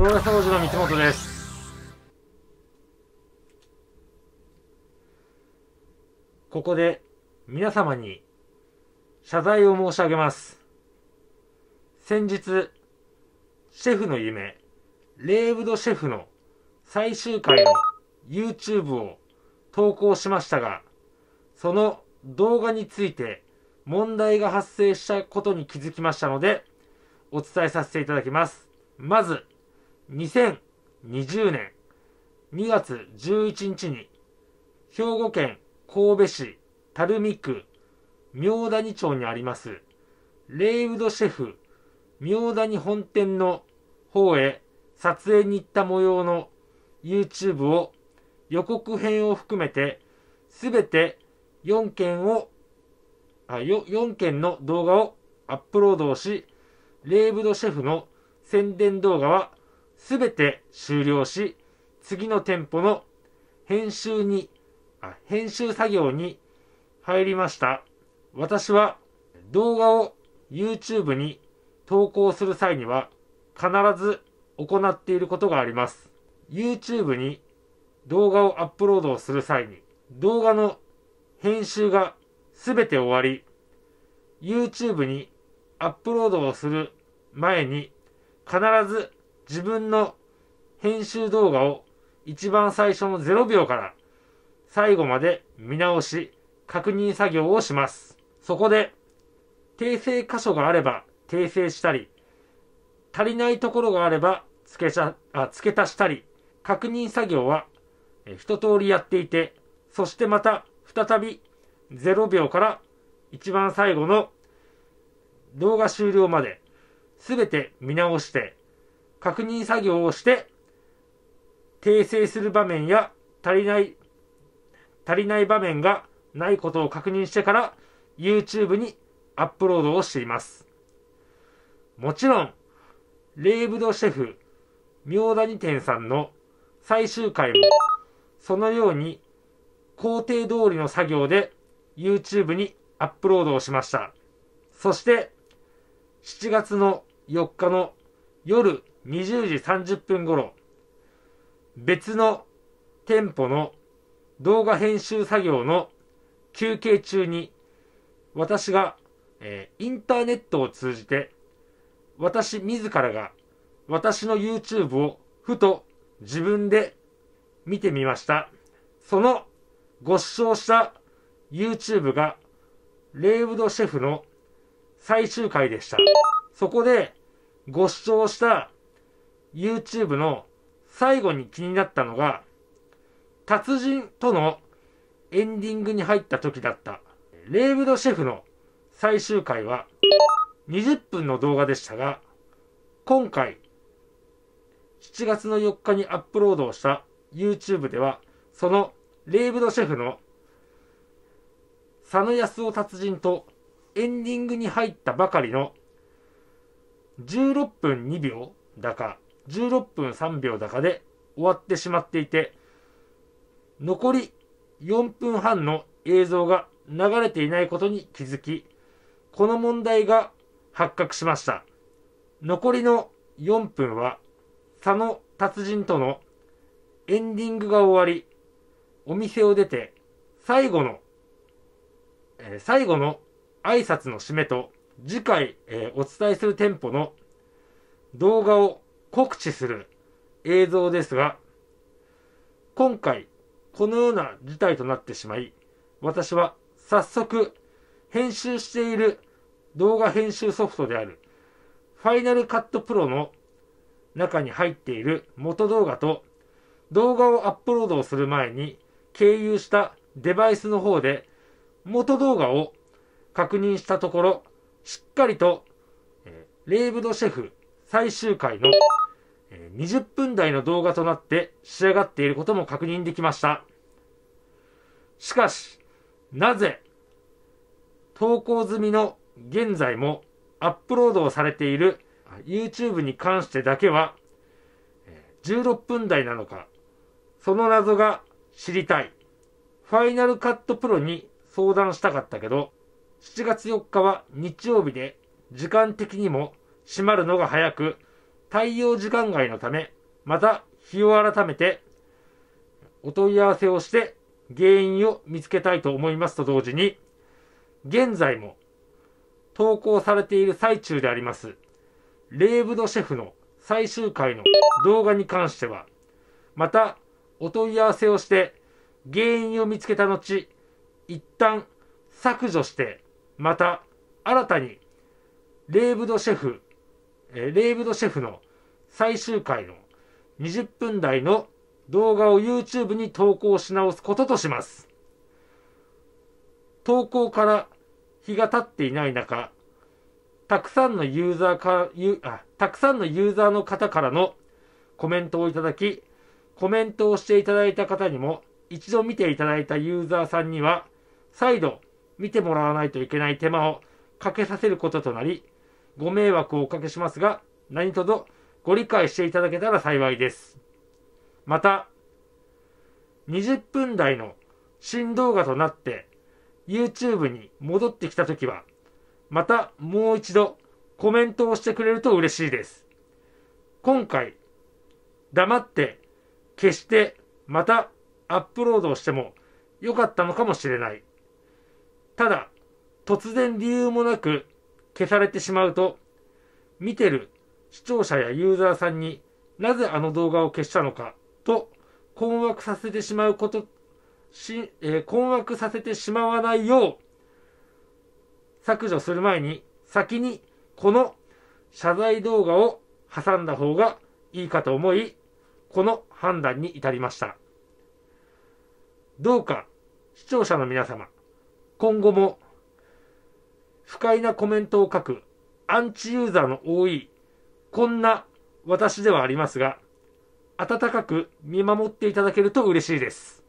ローラ掃の道本です。ここで皆様に謝罪を申し上げます。先日、シェフの夢、レーブドシェフの最終回の YouTube を投稿しましたが、その動画について問題が発生したことに気づきましたので、お伝えさせていただきます。まず、2020年2月11日に兵庫県神戸市垂水区明谷町にありますレイウドシェフ明谷本店の方へ撮影に行った模様の YouTube を予告編を含めてすべて4件をあ 4, 4件の動画をアップロードをしレイブドシェフの宣伝動画はすべて終了し、次の店舗の編集に、あ編集作業に入りました。私は動画を YouTube に投稿する際には必ず行っていることがあります。YouTube に動画をアップロードする際に動画の編集がすべて終わり、YouTube にアップロードをする前に必ず自分の編集動画を一番最初の0秒から最後まで見直し、確認作業をします。そこで、訂正箇所があれば訂正したり、足りないところがあれば付けちゃあ付け足したり、確認作業は一通りやっていて、そしてまた再び0秒から一番最後の動画終了まで全て見直して確認作業をして、訂正する場面や足りない、足りない場面がないことを確認してから YouTube にアップロードをしています。もちろん、レイブドシェフ、明谷店さんの最終回も、そのように工程通りの作業で YouTube にアップロードをしました。そして、7月の4日の夜20時30分頃、別の店舗の動画編集作業の休憩中に、私が、えー、インターネットを通じて、私自らが私の YouTube をふと自分で見てみました。そのご視聴した YouTube がレイブドシェフの最終回でした。そこでご視聴した YouTube の最後に気になったのが、達人とのエンディングに入った時だった、レーブドシェフの最終回は、20分の動画でしたが、今回、7月の4日にアップロードをした YouTube では、そのレーブドシェフの佐野康夫達人とエンディングに入ったばかりの16分2秒だか16分3秒高で終わってしまっていて、残り4分半の映像が流れていないことに気づき、この問題が発覚しました。残りの4分は、佐野達人とのエンディングが終わり、お店を出て、最後の、えー、最後の挨拶の締めと、次回、えー、お伝えする店舗の動画を告知する映像ですが、今回このような事態となってしまい、私は早速編集している動画編集ソフトである Final Cut Pro の中に入っている元動画と動画をアップロードをする前に経由したデバイスの方で元動画を確認したところしっかりとレイブドシェフ最終回の20分台の動画となって仕上がっていることも確認できました。しかし、なぜ、投稿済みの現在もアップロードをされている YouTube に関してだけは、16分台なのか、その謎が知りたい。ファイナルカットプロに相談したかったけど、7月4日は日曜日で、時間的にも閉まるのが早く、対応時間外のため、また日を改めてお問い合わせをして原因を見つけたいと思いますと同時に、現在も投稿されている最中であります、レーブドシェフの最終回の動画に関しては、またお問い合わせをして原因を見つけた後、一旦削除して、また新たにレーブドシェフえレイブドシェフの最終回の20分台の動画を YouTube に投稿し直すこととします。投稿から日が経っていない中、たくさんのユーザーか、ゆあたくさんのユーザーの方からのコメントをいただき、コメントをしていただいた方にも、一度見ていただいたユーザーさんには、再度見てもらわないといけない手間をかけさせることとなり、ご迷惑をおかけしますが、何卒ご理解していただけたら幸いです。また、20分台の新動画となって YouTube に戻ってきたときは、またもう一度コメントをしてくれると嬉しいです。今回、黙って消してまたアップロードをしても良かったのかもしれない。ただ、突然理由もなく消されてしまうと、見てる視聴者やユーザーさんになぜあの動画を消したのかと困惑させてしまうこと、しえー、困惑させてしまわないよう削除する前に先にこの謝罪動画を挟んだ方がいいかと思い、この判断に至りました。どうか視聴者の皆様、今後も不快なコメントを書く、アンチユーザーの多い、こんな私ではありますが、温かく見守っていただけると嬉しいです。